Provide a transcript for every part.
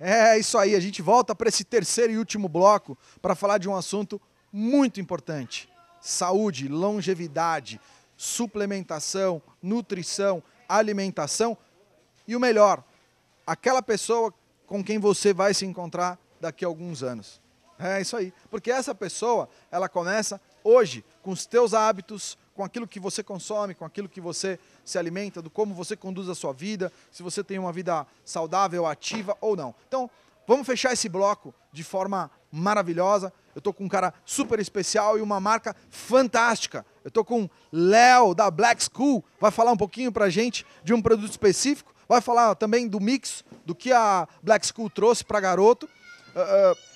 É isso aí, a gente volta para esse terceiro e último bloco para falar de um assunto muito importante: saúde, longevidade, suplementação, nutrição, alimentação e o melhor, aquela pessoa com quem você vai se encontrar daqui a alguns anos. É isso aí. Porque essa pessoa, ela começa hoje com os teus hábitos, com aquilo que você consome, com aquilo que você se alimenta, do como você conduz a sua vida, se você tem uma vida saudável, ativa ou não. Então, vamos fechar esse bloco de forma maravilhosa. Eu estou com um cara super especial e uma marca fantástica. Eu estou com Léo da Black School, vai falar um pouquinho pra gente de um produto específico, vai falar também do mix, do que a Black School trouxe para garoto. uh,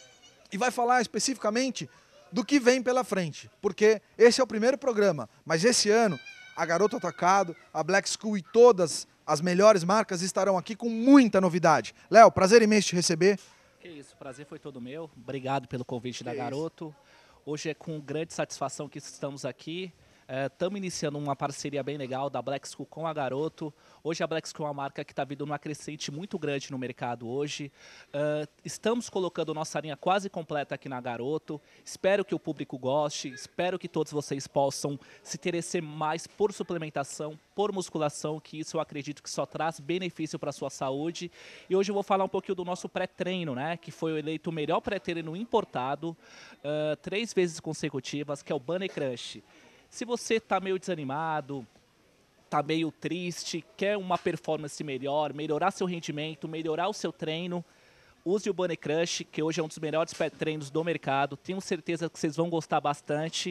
e vai falar especificamente do que vem pela frente, porque esse é o primeiro programa, mas esse ano a Garoto Atacado, a Black School e todas as melhores marcas estarão aqui com muita novidade. Léo, prazer imenso te receber. Que isso, prazer foi todo meu. Obrigado pelo convite que da Garoto. Hoje é com grande satisfação que estamos aqui Estamos é, iniciando uma parceria bem legal da Black School com a Garoto. Hoje a Black School é uma marca que está vindo numa crescente muito grande no mercado hoje. Uh, estamos colocando nossa linha quase completa aqui na Garoto. Espero que o público goste, espero que todos vocês possam se interessar mais por suplementação, por musculação, que isso eu acredito que só traz benefício para a sua saúde. E hoje eu vou falar um pouquinho do nosso pré-treino, né? Que foi eleito o melhor pré-treino importado, uh, três vezes consecutivas, que é o Bunny Crush. Se você está meio desanimado, está meio triste, quer uma performance melhor, melhorar seu rendimento, melhorar o seu treino, use o Bunny Crush, que hoje é um dos melhores treinos do mercado. Tenho certeza que vocês vão gostar bastante.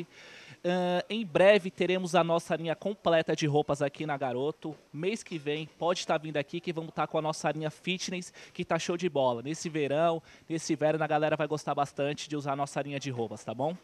Uh, em breve teremos a nossa linha completa de roupas aqui na Garoto. Mês que vem pode estar vindo aqui que vamos estar com a nossa linha fitness, que tá show de bola. Nesse verão, nesse verão, a galera vai gostar bastante de usar a nossa linha de roupas, tá bom?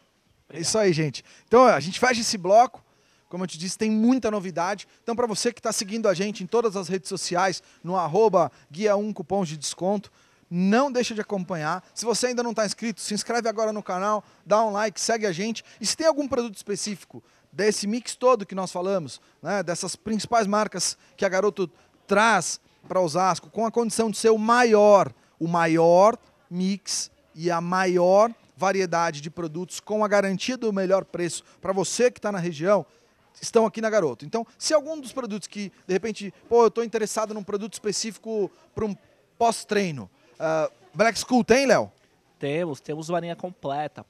Obrigado. É isso aí, gente. Então, a gente fecha esse bloco. Como eu te disse, tem muita novidade. Então, para você que está seguindo a gente em todas as redes sociais, no arroba guia 1 cupons de desconto, não deixa de acompanhar. Se você ainda não está inscrito, se inscreve agora no canal, dá um like, segue a gente. E se tem algum produto específico desse mix todo que nós falamos, né, dessas principais marcas que a Garoto traz para Osasco, com a condição de ser o maior, o maior mix e a maior variedade de produtos com a garantia do melhor preço para você que está na região, estão aqui na Garoto. Então, se algum dos produtos que, de repente, pô, eu estou interessado num produto específico para um pós-treino, uh, Black School tem, Léo? Temos, temos varinha completa,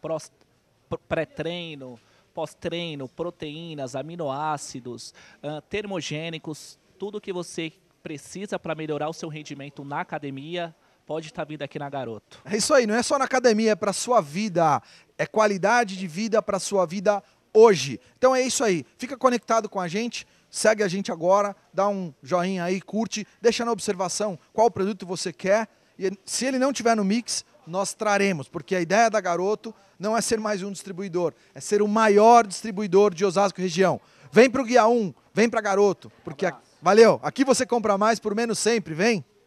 pré-treino, pós-treino, proteínas, aminoácidos, uh, termogênicos, tudo que você precisa para melhorar o seu rendimento na academia, pode estar vindo aqui na Garoto. É isso aí, não é só na academia, é para sua vida. É qualidade de vida para sua vida hoje. Então é isso aí. Fica conectado com a gente. Segue a gente agora, dá um joinha aí, curte, deixa na observação qual produto você quer. E se ele não tiver no mix, nós traremos, porque a ideia da Garoto não é ser mais um distribuidor, é ser o maior distribuidor de Osasco região. Vem para o Guia 1, vem para Garoto, porque... Um a... Valeu, aqui você compra mais por menos sempre, vem!